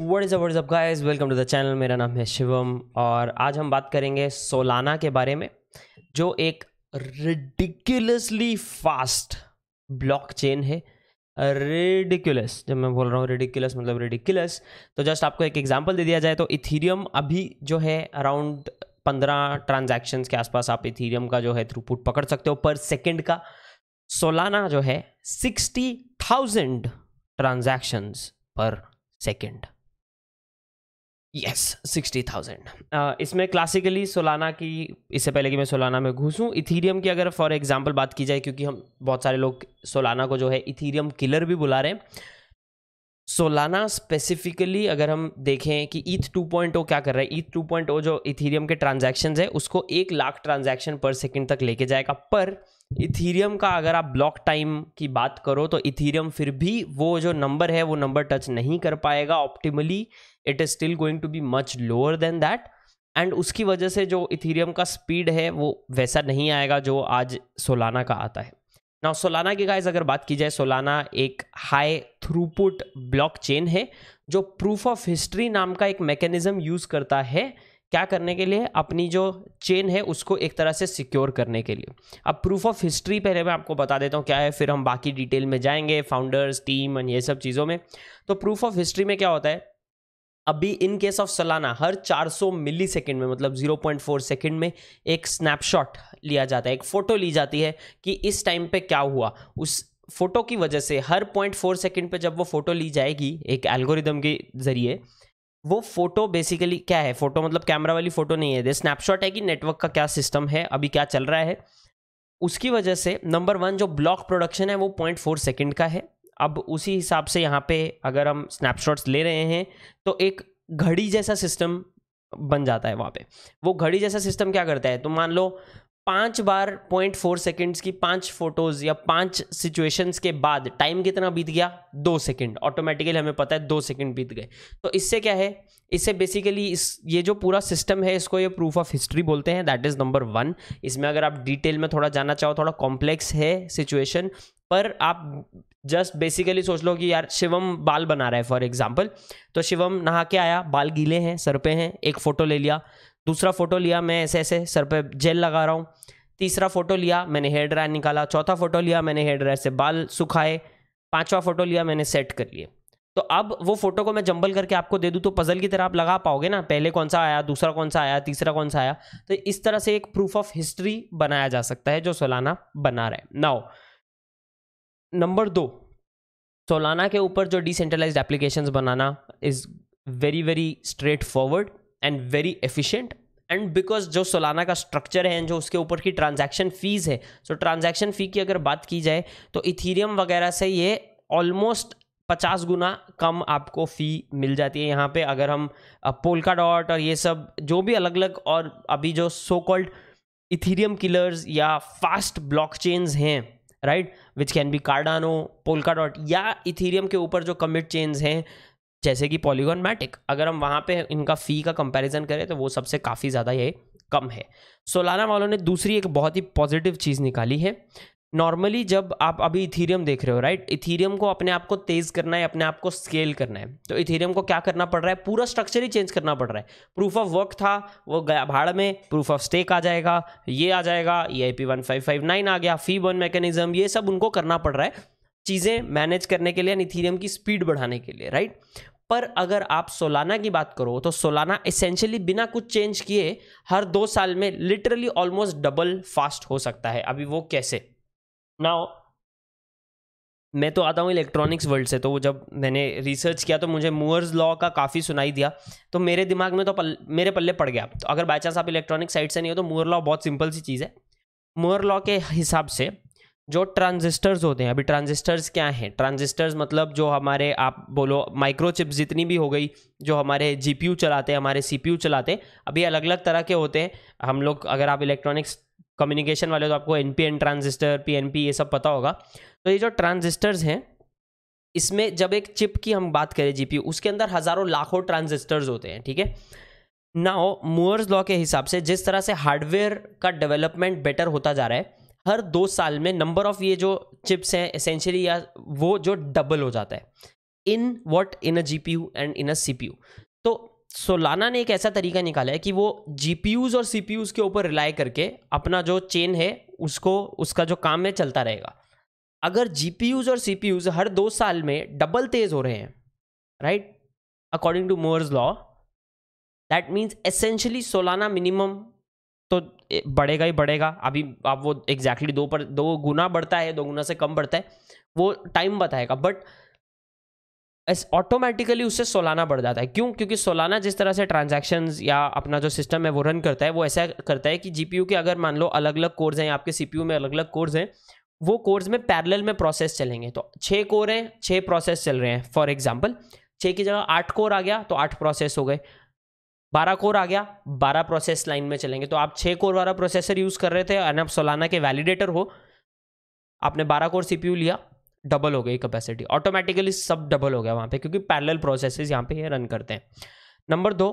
Word is word up guys welcome to the channel मेरा नाम है शिवम और आज हम बात करेंगे सोलाना के बारे में जो एक रिडिकुलसली फास्ट ब्लॉक चेन है रेडिकुलस जब मैं बोल रहा हूँ रेडिकुलस मतलब रेडिकुलस तो जस्ट आपको एक एग्जाम्पल दे दिया जाए तो इथीरियम अभी जो है अराउंड पंद्रह ट्रांजेक्शन के आसपास आप इथीरियम का जो है थ्रूपुट पकड़ सकते हो पर सेकेंड का सोलाना जो है sixty thousand transactions per second yes sixty thousand इसमें क्लासिकली सोलाना की इससे पहले कि मैं सोलाना में घुसूँ इथीरियम की अगर फॉर एग्जांपल बात की जाए क्योंकि हम बहुत सारे लोग सोलाना को जो है इथीरियम किलर भी बुला रहे हैं सोलाना स्पेसिफिकली अगर हम देखें कि ईथ 2.0 क्या कर रहा है ईथ 2.0 जो इथीरियम के ट्रांजेक्शन है उसको एक लाख ट्रांजेक्शन पर सेकेंड तक लेके जाएगा पर इथीरियम का अगर आप ब्लॉक टाइम की बात करो तो इथीरियम फिर भी वो जो नंबर है वो नंबर टच नहीं कर पाएगा optimally it is still going to be much lower than that and उसकी वजह से जो इथीरियम का स्पीड है वो वैसा नहीं आएगा जो आज सोलाना का आता है ना सोलाना की गाइज अगर बात की जाए सोलाना एक हाई थ्रूपुट चेन है जो प्रूफ ऑफ हिस्ट्री नाम का एक मैकेनिज्म यूज़ करता है क्या करने के लिए अपनी जो चेन है उसको एक तरह से सिक्योर करने के लिए अब प्रूफ ऑफ हिस्ट्री पहले मैं आपको बता देता हूँ क्या है फिर हम बाकी डिटेल में जाएंगे फाउंडर्स टीम एंड ये सब चीज़ों में तो प्रूफ ऑफ हिस्ट्री में क्या होता है अभी इन केस ऑफ सलाना हर 400 मिली सेकेंड में मतलब 0.4 सेकेंड में एक स्नैपशॉट लिया जाता है एक फ़ोटो ली जाती है कि इस टाइम पे क्या हुआ उस फोटो की वजह से हर पॉइंट फोर सेकेंड पर जब वो फोटो ली जाएगी एक एल्गोरिदम के ज़रिए वो फोटो बेसिकली क्या है फोटो मतलब कैमरा वाली फोटो नहीं है स्नैपशॉट है कि नेटवर्क का क्या सिस्टम है अभी क्या चल रहा है उसकी वजह से नंबर वन जो ब्लॉक प्रोडक्शन है वो पॉइंट फोर सेकेंड का है अब उसी हिसाब से यहाँ पे अगर हम स्नैपशॉट्स ले रहे हैं तो एक घड़ी जैसा सिस्टम बन जाता है वहाँ पे वो घड़ी जैसा सिस्टम क्या करता है तो मान लो पांच बार पॉइंट फोर सेकेंड्स की पांच फोटोज या पांच सिचुएशंस के बाद टाइम कितना बीत गया दो सेकेंड ऑटोमेटिकली हमें पता है दो सेकेंड बीत गए तो इससे क्या है इससे बेसिकली इस ये जो पूरा सिस्टम है इसको ये प्रूफ ऑफ हिस्ट्री बोलते हैं दैट इज़ नंबर वन इसमें अगर आप डिटेल में थोड़ा जाना चाहो थोड़ा कॉम्प्लेक्स है सिचुएशन पर आप जस्ट बेसिकली सोच लो कि यार शिवम बाल बना रहा है फॉर एग्जाम्पल तो शिवम नहा के आया बाल गीले हैं सर पे हैं एक फ़ोटो ले लिया दूसरा फोटो लिया मैं ऐसे ऐसे सर पे जेल लगा रहा हूँ तीसरा फोटो लिया मैंने हेयर ड्रायर निकाला चौथा फोटो लिया मैंने हेयर ड्रायर से बाल सुखाए पांचवा फोटो लिया मैंने सेट कर लिए तो अब वो फोटो को मैं जंबल करके आपको दे दूँ तो पजल की तरह आप लगा पाओगे ना पहले कौन सा आया दूसरा कौन सा आया तीसरा कौन सा आया तो इस तरह से एक प्रूफ ऑफ हिस्ट्री बनाया जा सकता है जो सोलाना बना रहा है नाउ नंबर दो सोलाना के ऊपर जो डिसेंट्रलाइज्ड एप्लीकेशंस बनाना is very very straight forward and very efficient and because जो सोलाना का स्ट्रक्चर है जो उसके ऊपर की ट्रांजैक्शन फीस है सो ट्रांजैक्शन फ़ी की अगर बात की जाए तो इथीरियम वगैरह से ये ऑलमोस्ट पचास गुना कम आपको फ़ी मिल जाती है यहाँ पे अगर हम पोलका डॉट और ये सब जो भी अलग अलग और अभी जो सो कॉल्ड इथीरियम किलर्स या फास्ट ब्लॉकचेन्स हैं right which can be Cardano Polkadot या इथीरियम के ऊपर जो कमिट चेन्स हैं जैसे कि पॉलीगॉन मैटिक अगर हम वहाँ पे इनका फ़ी का कंपैरिजन करें तो वो सबसे काफ़ी ज़्यादा ये कम है सोलाना वालों ने दूसरी एक बहुत ही पॉजिटिव चीज़ निकाली है नॉर्मली जब आप अभी इथीरियम देख रहे हो राइट इथीरियम को अपने आप को तेज़ करना है अपने आप को स्केल करना है तो इथीरियम को क्या करना पड़ रहा है पूरा स्ट्रक्चर ही चेंज करना पड़ रहा है प्रूफ ऑफ वर्क था वो गया भाड़ में प्रूफ ऑफ स्टेक आ जाएगा ये आ जाएगा E I P one five five nine आ गया फी वन मैकेनिज्म ये सब उनको करना पड़ रहा है चीज़ें मैनेज करने के लिए यानी इथीरियम की स्पीड बढ़ाने के लिए राइट पर अगर आप सोलाना की बात करो तो सोलाना एसेंशियली बिना कुछ चेंज किए हर दो साल में लिटरली ऑलमोस्ट डबल फास्ट हो सकता है अभी वो कैसे नाउ मैं तो आता हूँ इलेक्ट्रॉनिक्स वर्ल्ड से तो वो जब मैंने रिसर्च किया तो मुझे मूअर्स लॉ का काफ़ी सुनाई दिया तो मेरे दिमाग में तो पल, मेरे पल्ले पड़ गया तो अगर बाई चांस आप इलेक्ट्रॉनिक साइड से नहीं हो तो मूअर लॉ बहुत सिंपल सी चीज़ है मूअर लॉ के हिसाब से जो ट्रांजिस्टर्स होते हैं अभी ट्रांजिस्टर्स क्या हैं ट्रांजिस्टर्स मतलब जो हमारे आप बोलो माइक्रोचिप्स जितनी भी हो गई जो हमारे जीपीयू चलाते हैं हमारे सीपीयू चलाते हैं अभी अलग अलग तरह के होते हैं हम लोग अगर आप इलेक्ट्रॉनिक्स कम्युनिकेशन वाले तो आपको N P N transistor P N P ये सब पता होगा तो ये जो ट्रांजिस्टर्स हैं इसमें जब एक चिप की हम बात करें जी उसके अंदर हज़ारों लाखों ट्रांजिस्टर्स होते हैं ठीक है नाउ मूअर्स लॉ के हिसाब से जिस तरह से हार्डवेयर का डेवलपमेंट बेटर होता जा रहा है हर दो साल में नंबर ऑफ ये जो चिप्स हैं एसेंशियली या वो जो डबल हो जाता है in what in a ji and in अ सी तो सोलाना ने एक ऐसा तरीका निकाला है कि वो जी और सी के ऊपर रिलाई करके अपना जो चेन है उसको उसका जो काम है चलता रहेगा अगर जी और सी हर दो साल में डबल तेज हो रहे हैं right according to Moore's law that means essentially Solana minimum तो बढ़ेगा ही बढ़ेगा अभी आप वो एग्जैक्टली दो पर दो गुना बढ़ता है दो गुना से कम बढ़ता है वो टाइम बताएगा बट ऑटोमेटिकली उससे सोलाना बढ़ जाता है क्यों क्योंकि सोलाना जिस तरह से ट्रांजेक्शन या अपना जो सिस्टम है वो रन करता है वो ऐसा करता है कि जीपीयू के अगर मान लो अलग अलग कोर्स हैं आपके सीपीयू में अलग अलग कोर्स हैं वो कोर्स में पैरल में प्रोसेस चलेंगे तो छः कोर हैं छः प्रोसेस चल रहे हैं फॉर एग्जाम्पल छः की जगह आठ कोर आ गया तो आठ प्रोसेस हो गए बारह कोर आ गया बारह प्रोसेस लाइन में चलेंगे तो आप छः कोर वाला प्रोसेसर यूज़ कर रहे थे एंड आप सोलाना के वैलिडेटर हो आपने बारह कोर सी लिया डबल हो गई कैपेसिटी ऑटोमेटिकली सब डबल हो गया वहाँ पे क्योंकि पैरेलल प्रोसेसेस यहाँ पे ये रन करते हैं नंबर दो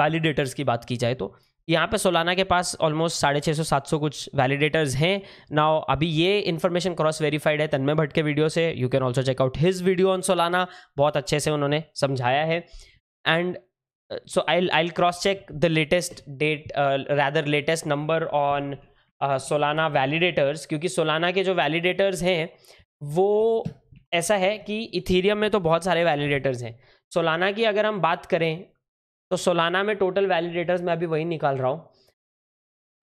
वैलिडेटर्स की बात की जाए तो यहाँ पे सोलाना के पास ऑलमोस्ट साढ़े छः सौ सात सौ कुछ वैलिडेटर्स हैं नाउ अभी ये इन्फॉर्मेशन क्रॉस वेरीफाइड है तन्मय भट्ट के वीडियो से you can also check out his video on Solana बहुत अच्छे से उन्होंने समझाया है and Uh, so I'll I'll cross check the latest date uh, rather latest number on Solana uh, validators क्योंकि सोलाना के जो वैलिडेटर्स हैं वो ऐसा है कि इथीरियम में तो बहुत सारे वैलिडेटर्स हैं सोलाना की अगर हम बात करें तो सोलाना में टोटल वैलिडेटर्स मैं अभी वही निकाल रहा हूँ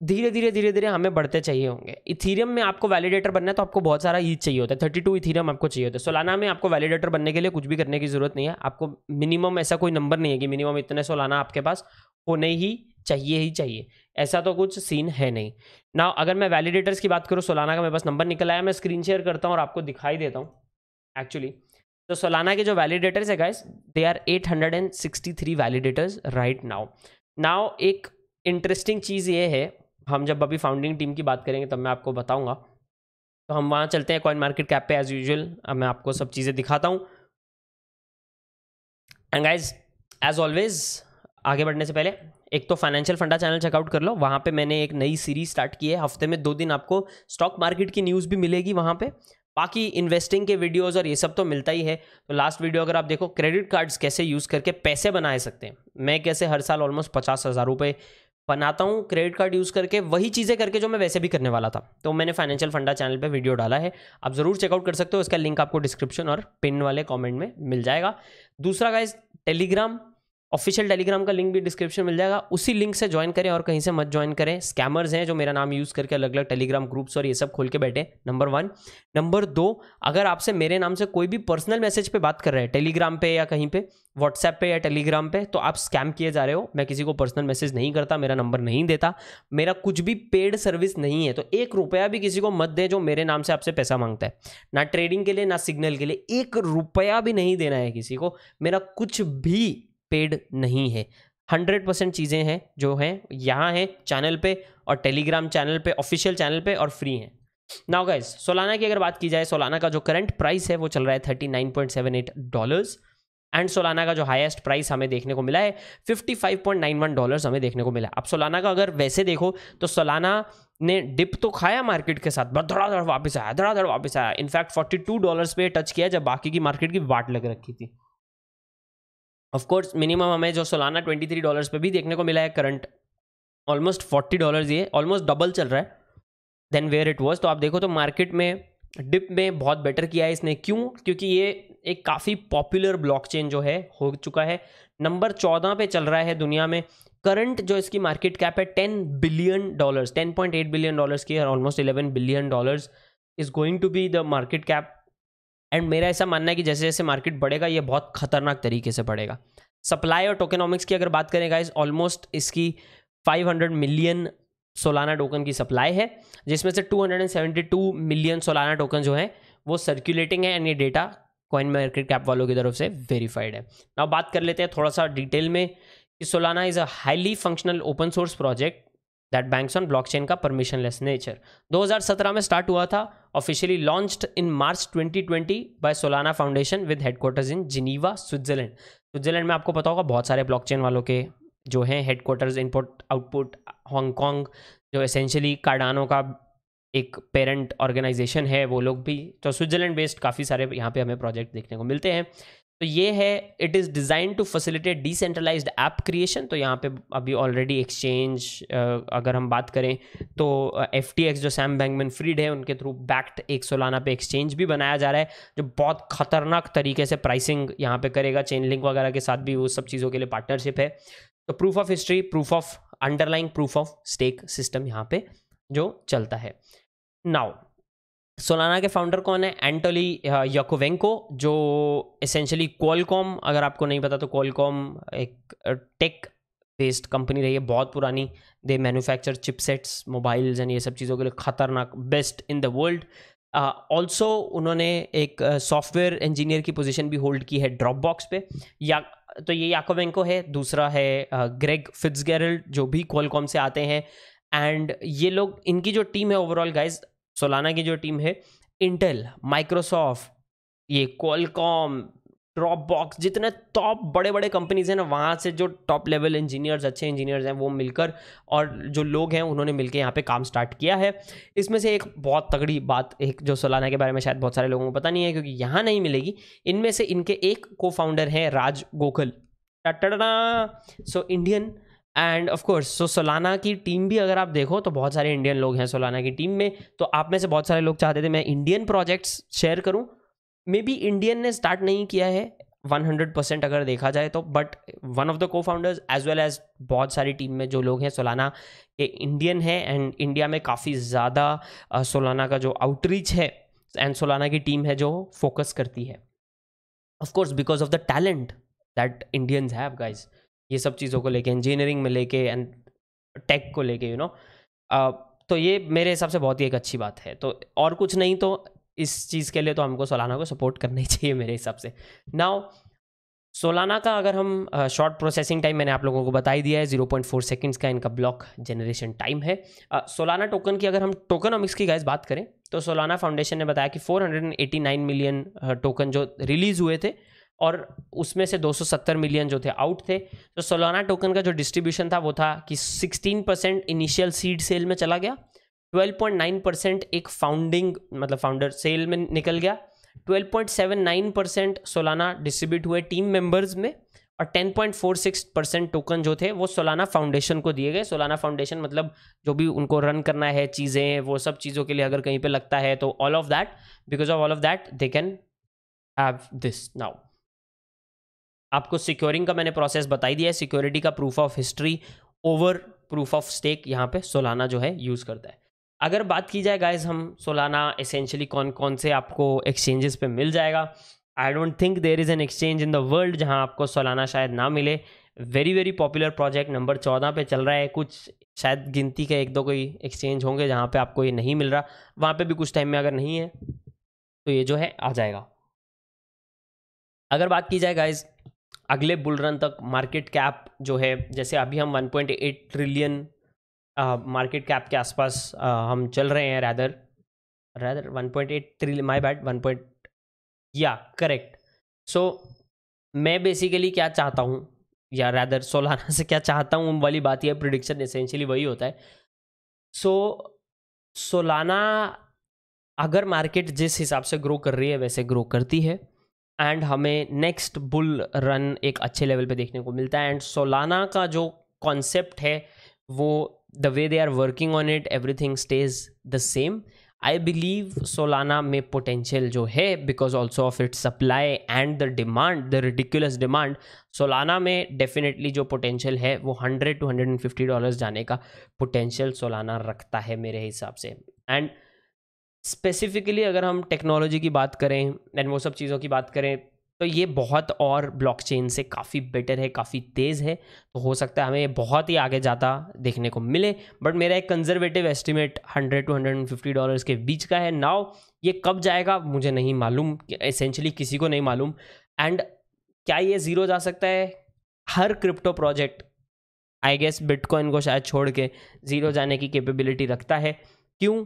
धीरे धीरे धीरे धीरे हमें बढ़ते चाहिए होंगे इथीरियम में आपको वैलिडेटर बनना है तो आपको बहुत सारा ईज चाहिए होता है थर्टी टू इथीरियम आपको चाहिए होता है सोलाना में आपको वैलिडेटर बनने के लिए कुछ भी करने की जरूरत नहीं है आपको मिनिमम ऐसा कोई नंबर नहीं है कि मिनिमम इतने सोलाना आपके पास होने ही चाहिए ही चाहिए ऐसा तो कुछ सीन है नहीं ना अगर मैं वैलिडेटर्स की बात करूँ सोलाना का मेरे पास नंबर निकल आया मैं स्क्रीन शेयर करता हूँ और आपको दिखाई देता हूँ एक्चुअली तो सोलाना के जो वैलिडेटर्स है guys they are eight hundred and sixty three validators right now now एक इंटरेस्टिंग चीज़ ये है हम जब अभी फाउंडिंग टीम की बात करेंगे तब मैं आपको बताऊँगा तो हम वहाँ चलते हैं कॉइन मार्केट कैप पे एज यूजल अब मैं आपको सब चीज़ें दिखाता हूँ एंड गाइज एज ऑलवेज आगे बढ़ने से पहले एक तो फाइनेंशियल फंडा चैनल चेकआउट कर लो वहाँ पे मैंने एक नई सीरीज स्टार्ट की है हफ्ते में दो दिन आपको स्टॉक मार्केट की न्यूज़ भी मिलेगी वहाँ पे बाकी इन्वेस्टिंग के वीडियोस और ये सब तो मिलता ही है तो लास्ट वीडियो अगर आप देखो क्रेडिट कार्ड्स कैसे यूज़ करके पैसे बनाए सकते हैं मैं कैसे हर साल ऑलमोस्ट पचास हज़ार रुपये बनाता हूँ क्रेडिट कार्ड यूज़ करके वही चीज़ें करके जो मैं वैसे भी करने वाला था तो मैंने फाइनेंशियल फंडा चैनल पे वीडियो डाला है आप ज़रूर चेकआउट कर सकते हो इसका लिंक आपको डिस्क्रिप्शन और पिन वाले कमेंट में मिल जाएगा दूसरा गाइज टेलीग्राम ऑफिशियल टेलीग्राम का लिंक भी डिस्क्रिप्शन मिल जाएगा उसी लिंक से ज्वाइन करें और कहीं से मत ज्वाइन करें स्कैमर्स हैं जो मेरा नाम यूज़ करके अलग अलग टेलीग्राम ग्रुप्स और ये सब खोल के बैठे नंबर वन नंबर दो अगर आपसे मेरे नाम से कोई भी पर्सनल मैसेज पे बात कर रहा है टेलीग्राम पे या कहीं पे व्हाट्सएप पे या टेलीग्राम पे तो आप स्कैम किए जा रहे हो मैं किसी को पर्सनल मैसेज नहीं करता मेरा नंबर नहीं देता मेरा कुछ भी पेड सर्विस नहीं है तो एक रुपया भी किसी को मत दे जो मेरे नाम से आपसे पैसा मांगता है ना ट्रेडिंग के लिए ना सिग्नल के लिए एक रुपया भी नहीं देना है किसी को मेरा कुछ भी पेड नहीं है हंड्रेड परसेंट चीज़ें हैं जो हैं यहाँ हैं चैनल पे और टेलीग्राम चैनल पे ऑफिशियल चैनल पे और फ्री हैं नाउ गाइज सोलाना की अगर बात की जाए सोलाना का जो करंट प्राइस है वो चल रहा है thirty nine point seven eight dollars and Solana का जो हाईएस्ट प्राइस हमें देखने को मिला है fifty five point nine one dollars हमें देखने को मिला अब सोलाना का अगर वैसे देखो तो सोलाना ने डिप तो खाया मार्केट के साथ बट धड़ाधड़ वापस आया धड़ाधड़ वापस आया इनफैक्ट फोर्टी टू डॉलर्स पे टच किया जब बाकी की मार्केट की बाट लग रखी थी ऑफ कोर्स मिनिमम हमें जो सोलाना ट्वेंटी थ्री डॉलर्स पर भी देखने को मिला है करंट ऑलमोस्ट फोर्टी डॉलर्स ये ऑलमोस्ट डबल चल रहा है देन वेयर इट वॉज तो आप देखो तो मार्केट में डिप में बहुत बेटर किया है इसने क्यों क्योंकि ये एक काफ़ी पॉपुलर ब्लॉकचेन जो है हो चुका है नंबर चौदह पे चल रहा है दुनिया में करंट जो इसकी मार्केट कैप है ten billion dollars ten point eight billion dollars की almost eleven billion dollars is going to be the market cap and मेरा ऐसा मानना है कि जैसे जैसे मार्केट बढ़ेगा ये बहुत खतरनाक तरीके से बढ़ेगा सप्लाई और टोकनॉमिक्स की अगर बात करें गाइज ऑलमोस्ट इसकी 500 मिलियन सोलाना टोकन की सप्लाई है जिसमें से 272 मिलियन सोलाना टोकन जो है वो सर्कुलेटिंग है एंड ये डेटा कॉइन मार्केट कैप वालों की तरफ से वेरीफाइड है अब बात कर लेते हैं थोड़ा सा डिटेल में कि Solana is a highly functional open source project that banks on blockchain का परमिशनलेस नेचर 2017 में स्टार्ट हुआ था officially launched in March 2020 by Solana foundation with headquarters in in Switzerland. Switzerland में आपको पता होगा बहुत सारे ब्लॉकचेन वालों के जो हैं हेडक्वार्टर्स इनपुट आउटपुट हांगकॉन्ग जो एसेंशियली कार्डानो का एक पेरेंट ऑर्गेनाइजेशन है वो लोग भी तो स्विट्जरलैंड बेस्ड काफ़ी सारे यहाँ पे हमें प्रोजेक्ट देखने को मिलते हैं तो ये है it is design to facilitate decentralize app creation तो यहाँ पे अभी ऑलरेडी एक्सचेंज अगर हम बात करें तो एफ टी एक्स जो सैम बैंकमैन फ्रीड है उनके थ्रू बैक्ट एक सोलाना पे एक्सचेंज भी बनाया जा रहा है जो बहुत खतरनाक तरीके से प्राइसिंग यहाँ पे करेगा चेन लिंक वगैरह के साथ भी वो सब चीज़ों के लिए पार्टनरशिप है तो proof of history proof of underlying proof of stake system यहाँ पे जो चलता है नाउ सोलाना के फाउंडर कौन है एंटोली याकोवेंको uh, जो एसेंशली कॉलकॉम अगर आपको नहीं पता तो कोलकॉम एक टेक बेस्ड कंपनी रही है बहुत पुरानी they manufacture chipsets mobiles and ये सब चीज़ों के लिए खतरनाक best in the world also उन्होंने एक सॉफ्टवेयर uh, इंजीनियर की पोजीशन भी होल्ड की है ड्रॉप बॉक्स पे या तो ये याकोवेंको है दूसरा है ग्रेग uh, फिट्सगेरल्ड जो भी कोलकॉम से आते हैं एंड ये लोग इनकी जो टीम है ओवरऑल गाइज सोलाना की जो टीम है इंटेल माइक्रोसॉफ्ट ये कॉलकॉम ड्रॉप बॉक्स जितने टॉप बड़े बड़े कंपनीज हैं ना वहाँ से जो टॉप लेवल इंजीनियर्स अच्छे इंजीनियर्स हैं वो मिलकर और जो लोग हैं उन्होंने मिलकर यहाँ पे काम स्टार्ट किया है इसमें से एक बहुत तगड़ी बात एक जो सोलाना के बारे में शायद बहुत सारे लोगों को पता नहीं है क्योंकि यहाँ नहीं मिलेगी इनमें से इनके एक को फाउंडर हैं राज गोखल टटड़ा so Indian and of course so Solana की टीम भी अगर आप देखो तो बहुत सारे इंडियन लोग हैं सोलाना की टीम में तो आप में से बहुत सारे लोग चाहते थे मैं इंडियन प्रोजेक्ट्स शेयर करूं मे बी इंडियन ने स्टार्ट नहीं किया है 100 परसेंट अगर देखा जाए तो but one of the cofounders as well as बहुत सारी टीम में जो लोग हैं सोलाना के इंडियन है एंड इंडिया में काफ़ी ज़्यादा सोलाना का जो आउटरीच है एंड सोलाना की टीम है जो फोकस करती है of course because of the talent that Indians have guys ये सब चीज़ों को लेके इंजीनियरिंग में लेके एंड टेक को लेके यू नो तो ये मेरे हिसाब से बहुत ही एक अच्छी बात है तो और कुछ नहीं तो इस चीज़ के लिए तो हमको सोलाना को सपोर्ट करना ही चाहिए मेरे हिसाब से नाउ सोलाना का अगर हम शॉर्ट प्रोसेसिंग टाइम मैंने आप लोगों को बता ही दिया है 0.4 पॉइंट सेकेंड्स का इनका ब्लॉक जनरेशन टाइम है सोलाना uh, टोकन की अगर हम टोकनॉमिक्स की गैस बात करें तो सोलाना फाउंडेशन ने बताया कि 489 मिलियन टोकन जो रिलीज़ हुए थे और उसमें से 270 मिलियन जो थे आउट थे तो सोलाना टोकन का जो डिस्ट्रीब्यूशन था वो था कि 16 परसेंट इनिशियल सीड सेल में चला गया 12.9 परसेंट एक फाउंडिंग मतलब फाउंडर सेल में निकल गया 12.79 परसेंट सोलाना डिस्ट्रीब्यूट हुए टीम मेंबर्स में और 10.46 परसेंट टोकन जो थे वो सोलाना फाउंडेशन को दिए गए सोलाना फाउंडेशन मतलब जो भी उनको रन करना है चीज़ें वो सब चीज़ों के लिए अगर कहीं पे लगता है तो all of that because of all of that they can have this now आपको सिक्योरिंग का मैंने प्रोसेस बताई दिया है सिक्योरिटी का proof of history over proof of stake यहाँ पे सोलाना जो है यूज़ करता है अगर बात की जाए गाइज हम सोलाना एसेंशली कौन कौन से आपको एक्सचेंजेस पे मिल जाएगा I don't think there is an exchange in the world जहाँ आपको सोलाना शायद ना मिले very very popular project number चौदह पे चल रहा है कुछ शायद गिनती के एक दो कोई एक्सचेंज होंगे जहाँ पे आपको ये नहीं मिल रहा वहाँ पे भी कुछ टाइम में अगर नहीं है तो ये जो है आ जाएगा अगर बात की जाए गाइज अगले बुल रन तक मार्केट कैप जो है जैसे अभी हम 1.8 ट्रिलियन मार्केट कैप के आसपास uh, हम चल रहे हैं rather rather 1.8 trillion my bad one या करेक्ट सो मैं बेसिकली क्या चाहता हूँ या रैदर सोलाना से क्या चाहता हूँ वाली बात यह प्रिडिक्शन एसेंशियली वही होता है सो so, सोलाना अगर मार्केट जिस हिसाब से ग्रो कर रही है वैसे ग्रो करती है एंड हमें नेक्स्ट बुल रन एक अच्छे लेवल पे देखने को मिलता है एंड सोलाना का जो कॉन्सेप्ट है वो the way they are working on it everything stage the same I believe Solana में पोटेंशियल जो है because also of it supply and the demand the ridiculous demand Solana में डेफिनेटली जो potential है वो hundred to hundred and fifty dollars जाने का potential Solana रखता है मेरे हिसाब से एंड स्पेसिफिकली अगर हम टेक्नोलॉजी की बात करें एंड वो सब चीज़ों की बात करें तो ये बहुत और ब्लॉकचेन से काफ़ी बेटर है काफ़ी तेज़ है तो हो सकता है हमें ये बहुत ही आगे जाता देखने को मिले बट मेरा एक कंजर्वेटिव एस्टिमेट 100 टू 150 डॉलर्स के बीच का है नाव ये कब जाएगा मुझे नहीं मालूम एसेंशली किसी को नहीं मालूम एंड क्या ये ज़ीरो जा सकता है हर crypto project I guess Bitcoin को शायद छोड़ के ज़ीरो जाने की कैपेबिलिटी रखता है क्यों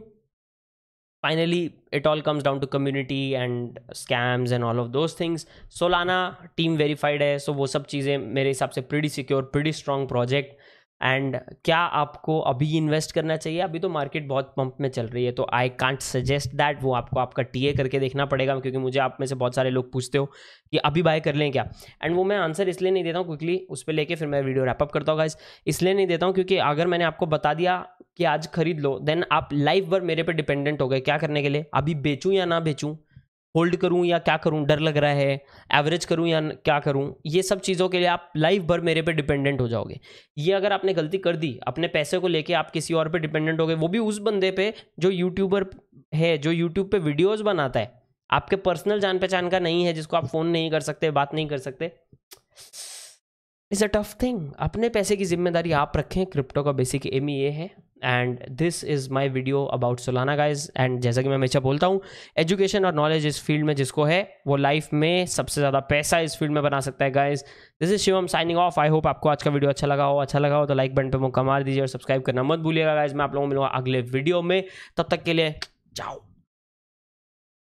finally it all comes down to community and scams and all of those things solana team verified है so वो सब चीज़ें मेरे हिसाब से pretty secure pretty strong project and क्या आपको अभी इन्वेस्ट करना चाहिए अभी तो मार्केट बहुत पंप में चल रही है तो आई कांट सजेस्ट दैट वो आपको आपका टीए करके देखना पड़ेगा क्योंकि मुझे आप में से बहुत सारे लोग पूछते हो कि अभी बाय कर लें क्या एंड वो मैं आंसर इसलिए नहीं देता हूँ क्विकली उस पर लेके फिर मैं वीडियो रैपअप करता हूँ गाइज इसलिए नहीं देता हूँ क्योंकि अगर मैंने आपको बता दिया कि आज खरीद लो देन आप लाइफ भर मेरे पर डिपेंडेंट हो गए क्या करने के लिए अभी बेचूँ या ना बेचूँ होल्ड करूं या क्या करूं डर लग रहा है एवरेज करूं या क्या करूं ये सब चीज़ों के लिए आप लाइफ भर मेरे पे डिपेंडेंट हो जाओगे ये अगर आपने गलती कर दी अपने पैसे को लेके आप किसी और पे डिपेंडेंट हो गए वो भी उस बंदे पे जो यूट्यूबर है जो यूट्यूब पे वीडियोज़ बनाता है आपके पर्सनल जान पहचान का नहीं है जिसको आप फ़ोन नहीं कर सकते बात नहीं कर सकते इज़ अ टफ थिंग अपने पैसे की जिम्मेदारी आप रखें क्रिप्टो का बेसिक एम ये है and this is my video about Solana guys and जैसा कि मैं हमेशा बोलता हूँ एजुकेशन और नॉलेज इस फील्ड में जिसको है वो लाइफ में सबसे ज़्यादा पैसा इस फील्ड में बना सकता है guys this is Shivam signing off I hope आपको आज का वीडियो अच्छा लगा हो अच्छा लगा हो तो लाइक बटन पर मुक्का मार दीजिए और सब्सक्राइब करना मत भूलिएगा गाइज मैं आप लोगों को मिलूंगा अगले वीडियो में तब तक के लिए जाओ